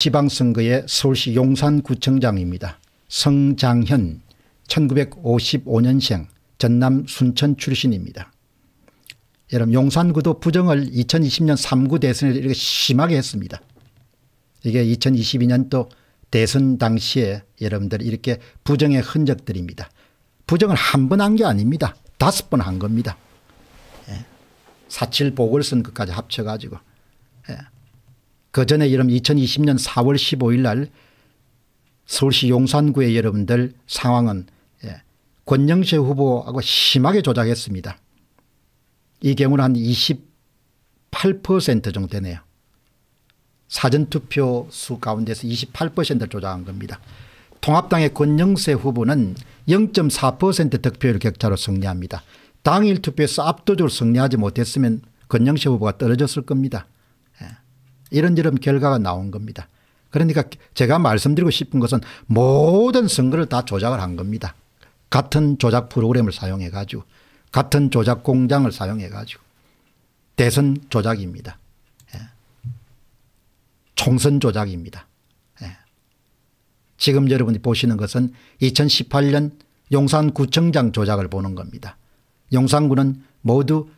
지방선거의 서울시 용산구청장입니다. 성장현 1955년생 전남 순천 출신입니다. 여러분 용산구도 부정을 2020년 3구 대선에 이렇게 심하게 했습니다. 이게 2022년도 대선 당시에 여러분들 이렇게 부정의 흔적들입니다. 부정을 한 번 한 게 아닙니다. 다섯 번 한 겁니다. 예. 사칠 보궐선거까지 합쳐가지고. 예. 그 전에 여러분 2020년 4월 15일 날 서울시 용산구의 여러분들 상황은 예, 권영세 후보하고 심하게 조작했습니다. 이 경우는 한 28% 정도 되네요. 사전투표 수 가운데서 28%를 조작한 겁니다. 통합당의 권영세 후보는 0.4% 득표율 격차로 승리합니다. 당일 투표에서 압도적으로 승리하지 못했으면 권영세 후보가 떨어졌을 겁니다. 이런저런 결과가 나온 겁니다. 그러니까 제가 말씀드리고 싶은 것은 모든 선거를 다 조작을 한 겁니다. 같은 조작 프로그램을 사용해 가지고 같은 조작 공장을 사용해 가지고 대선 조작입니다. 예. 총선 조작입니다. 예. 지금 여러분이 보시는 것은 2018년 용산구청장 조작을 보는 겁니다. 용산구는 모두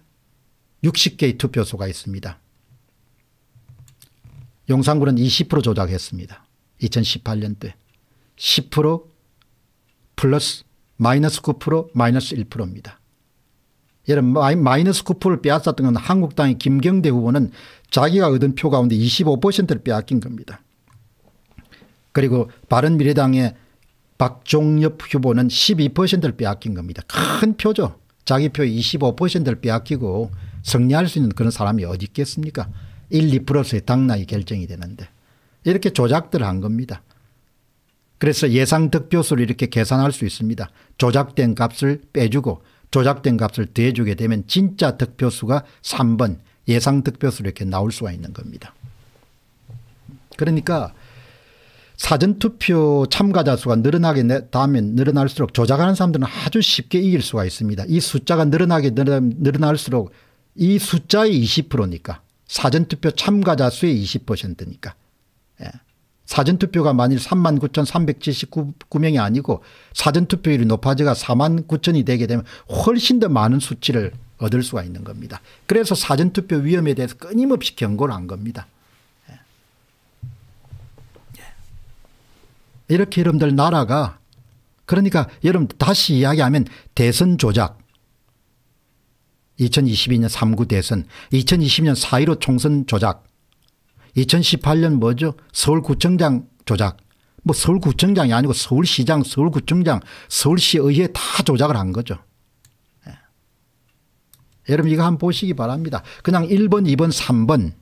60개의 투표소가 있습니다. 용산구는 20% 조작했습니다. 2018년 때. 10% 플러스 마이너스 9% 마이너스 1%입니다. 예를 마이너스 9%를 빼앗았던 건 한국당의 김경대 후보는 자기가 얻은 표 가운데 25%를 빼앗긴 겁니다. 그리고 바른미래당의 박종엽 후보는 12%를 빼앗긴 겁니다. 큰 표죠. 자기 표의 25%를 빼앗기고 승리할 수 있는 그런 사람이 어디 있겠습니까? 1, 2%의 당락이 결정이 되는데 이렇게 조작들을 한 겁니다. 그래서 예상 득표수를 이렇게 계산할 수 있습니다. 조작된 값을 빼주고 조작된 값을 더해주게 되면 진짜 득표수가 3번 예상 득표수로 이렇게 나올 수가 있는 겁니다. 그러니까 사전투표 참가자 수가 늘어나게 되면 늘어날수록 조작하는 사람들은 아주 쉽게 이길 수가 있습니다. 이 숫자가 늘어나게 늘어날수록 이 숫자의 20%니까 사전투표 참가자 수의 20%니까. 예. 사전투표가 만일 39,379명이 아니고 사전투표율이 높아져가 49,000이 되게 되면 훨씬 더 많은 수치를 얻을 수가 있는 겁니다. 그래서 사전투표 위험에 대해서 끊임없이 경고를 한 겁니다. 예. 이렇게 여러분들 나라가 그러니까 여러분 다시 이야기하면 대선 조작 2022년 3구 대선, 2020년 4.15 총선 조작, 2018년 뭐죠? 서울구청장 조작. 뭐 서울구청장이 아니고 서울시장, 서울구청장, 서울시의회 다 조작을 한 거죠. 예. 여러분 이거 한번 보시기 바랍니다. 그냥 1번, 2번, 3번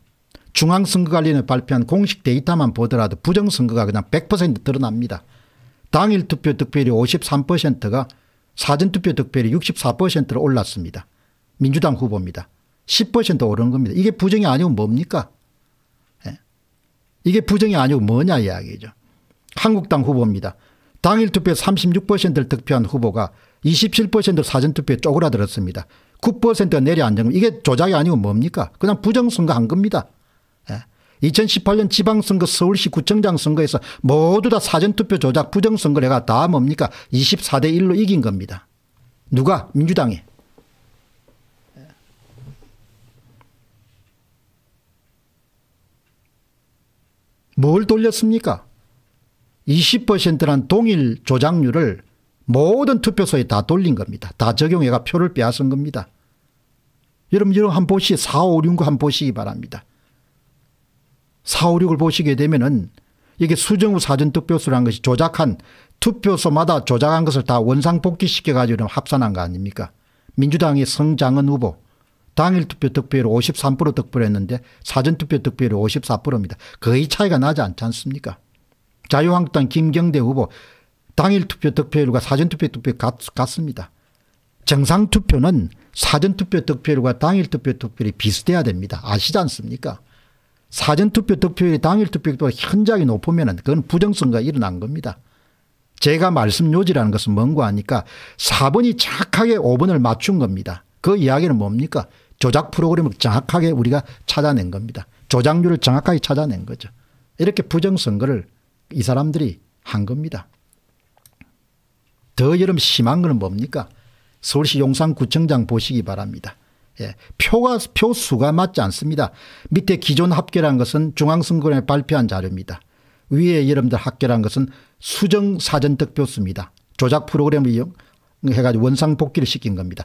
중앙선거관리위원회 발표한 공식 데이터만 보더라도 부정선거가 그냥 100% 드러납니다. 당일 투표 득표율이 53%가 사전투표 득표율이 64%로 올랐습니다. 민주당 후보입니다. 10% 오른 겁니다. 이게 부정이 아니고 뭡니까? 예. 이게 부정이 아니고 뭐냐 이야기죠. 한국당 후보입니다. 당일 투표 36%를 득표한 후보가 27% 사전투표에 쪼그라들었습니다. 9% 내려앉은 이게 조작이 아니고 뭡니까? 그냥 부정선거 한 겁니다. 예. 2018년 지방선거 서울시 구청장 선거에서 모두 다 사전투표 조작 부정선거래가 다 뭡니까? 24대 1로 이긴 겁니다. 누가? 민주당이. 뭘 돌렸습니까? 20%란 동일 조작률을 모든 투표소에 다 돌린 겁니다. 다 적용해가 표를 빼앗은 겁니다. 여러분 이런 한 보시 4, 5, 6, 한 보시기 바랍니다. 4, 5, 6을 보시게 되면은 이게 수정후 사전투표수라는 것이 조작한 투표소마다 조작한 것을 다 원상복귀시켜가지고 합산한 거 아닙니까? 민주당의 성장은 후보 당일 투표 득표율 53% 득표했는데 사전투표 득표율이 54%입니다. 거의 차이가 나지 않지 않습니까? 자유한국당 김경대 후보 당일 투표 득표율과 사전투표 득표율 같습니다. 정상투표는 사전투표 득표율과 당일 투표 득표율이 비슷해야 됩니다. 아시지 않습니까? 사전투표 득표율이 당일 투표보다 현저하게 높으면 그건 부정선거가 일어난 겁니다. 제가 말씀 요지라는 것은 뭔고 하니까 4번이 착하게 5번을 맞춘 겁니다. 그 이야기는 뭡니까? 조작 프로그램을 정확하게 우리가 찾아낸 겁니다. 조작률을 정확하게 찾아낸 거죠. 이렇게 부정선거를 이 사람들이 한 겁니다. 더 여름 심한 건 뭡니까? 서울시 용산구청장 보시기 바랍니다. 예, 표가, 표수가 맞지 않습니다. 밑에 기존 합계란 것은 중앙선거에 발표한 자료입니다. 위에 여러분들 합계란 것은 수정 사전 득표수입니다. 조작 프로그램을 이용해가지고 원상복귀를 시킨 겁니다.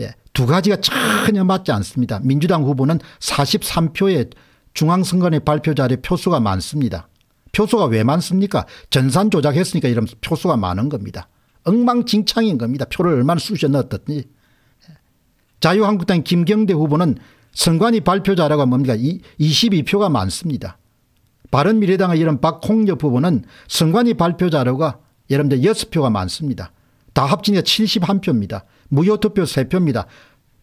예. 두 가지가 전혀 맞지 않습니다. 민주당 후보는 43표의 중앙선관위 발표자리 표수가 많습니다. 표수가 왜 많습니까? 전산 조작했으니까 이런 표수가 많은 겁니다. 엉망진창인 겁니다. 표를 얼마나 쑤셔 넣었든지. 자유한국당 김경대 후보는 선관위 발표자라고 뭡니까? 22표가 많습니다. 바른미래당의 이런 박홍엽 후보는 선관위 발표자료가 여러분들 6표가 많습니다. 다 합치니까 71표입니다. 무효투표 3표입니다.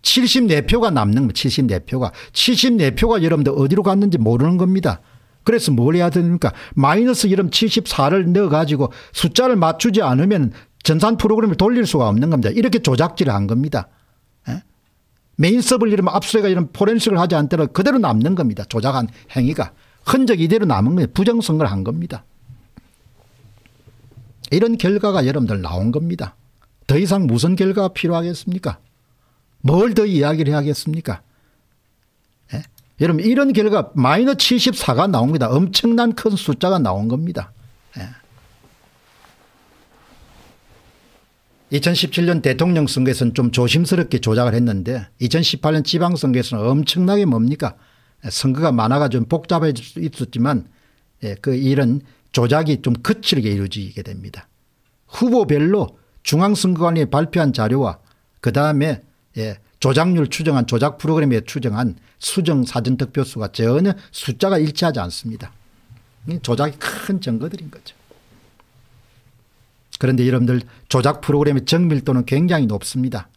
74표가 남는 거 74표가. 74표가 여러분들 어디로 갔는지 모르는 겁니다. 그래서 뭘 해야 됩니까? 마이너스 이름 74를 넣어가지고 숫자를 맞추지 않으면 전산 프로그램을 돌릴 수가 없는 겁니다. 이렇게 조작질을 한 겁니다. 에? 예? 메인 서블 이름 압수수색이런 포렌식을 하지 않더라도 그대로 남는 겁니다. 조작한 행위가. 흔적 이대로 남은 거예요. 부정선거를 한 겁니다. 이런 결과가 여러분들 나온 겁니다. 더 이상 무슨 결과가 필요하겠습니까? 뭘 더 이야기를 해야겠습니까? 예? 여러분 이런 결과 마이너 74가 나옵니다. 엄청난 큰 숫자가 나온 겁니다. 예. 2017년 대통령 선거에서는 좀 조심스럽게 조작을 했는데 2018년 지방선거에서는 엄청나게 뭡니까? 예, 선거가 많아가 좀 복잡해졌지만 예, 그 일은 조작이 좀 거칠게 이루어지게 됩니다. 후보별로 중앙선거관이 발표한 자료와 그 다음에 예, 조작률 추정한 조작 프로그램에 추정한 수정 사전 득표수가 전혀 숫자가 일치하지 않습니다. 조작이 큰 증거들인 거죠. 그런데 여러분들 조작 프로그램의 정밀도는 굉장히 높습니다.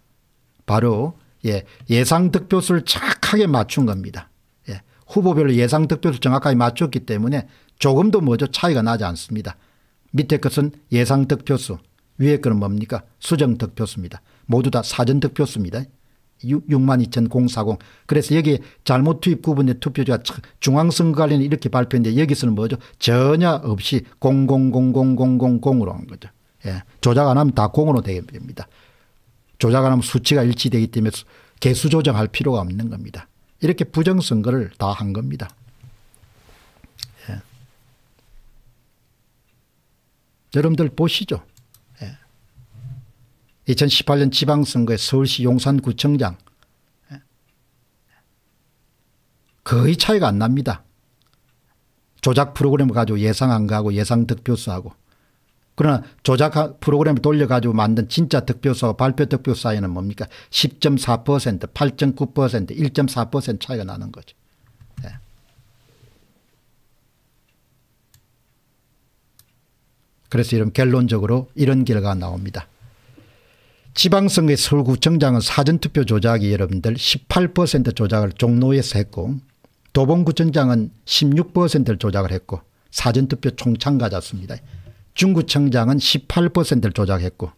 바로 예, 예상 득표수를 정하게 맞춘 겁니다. 예, 후보별로 예상 득표수 정확하게 맞췄기 때문에 조금도 뭐죠 차이가 나지 않습니다. 밑에 것은 예상 득표수 위에 거는 뭡니까? 수정 득표수입니다. 모두 다 사전 득표수입니다. 62,040. 그래서 여기 잘못 투입 구분된 투표자 중앙선거관련 이렇게 발표했는데 여기서는 뭐죠? 전혀 없이 000000으로 한 거죠. 예. 조작 안 하면 다 공으로 됩니다. 조작 안 하면 수치가 일치되기 때문에 개수 조정할 필요가 없는 겁니다. 이렇게 부정선거를 다 한 겁니다. 예. 여러분들 보시죠. 2018년 지방선거에 서울시 용산구청장 거의 차이가 안 납니다. 조작 프로그램을 가지고 예상 안 가고 예상 득표수하고 그러나 조작 프로그램을 돌려가지고 만든 진짜 득표수와 발표 득표 사이는 뭡니까 10.4% 8.9% 1.4% 차이가 나는 거죠. 네. 그래서 이런 결론적으로 이런 결과가 나옵니다. 지방선거의 서울구청장은 사전투표 조작이 여러분들 18% 조작을 종로에서 했고 도봉구청장은 16%를 조작을 했고 사전투표 총창 가졌습니다. 중구청장은 18%를 조작했고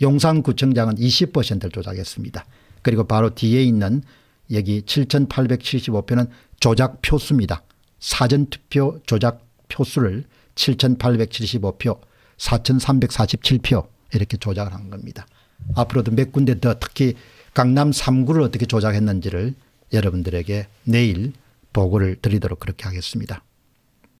용산구청장은 20%를 조작했습니다. 그리고 바로 뒤에 있는 여기 7875표는 조작 표수입니다. 사전투표 조작 표수를 7875표 4347표 이렇게 조작을 한 겁니다. 앞으로도 몇 군데 더 특히 강남 3구를 어떻게 조작했는지를 여러분들에게 내일 보고를 드리도록 그렇게 하겠습니다.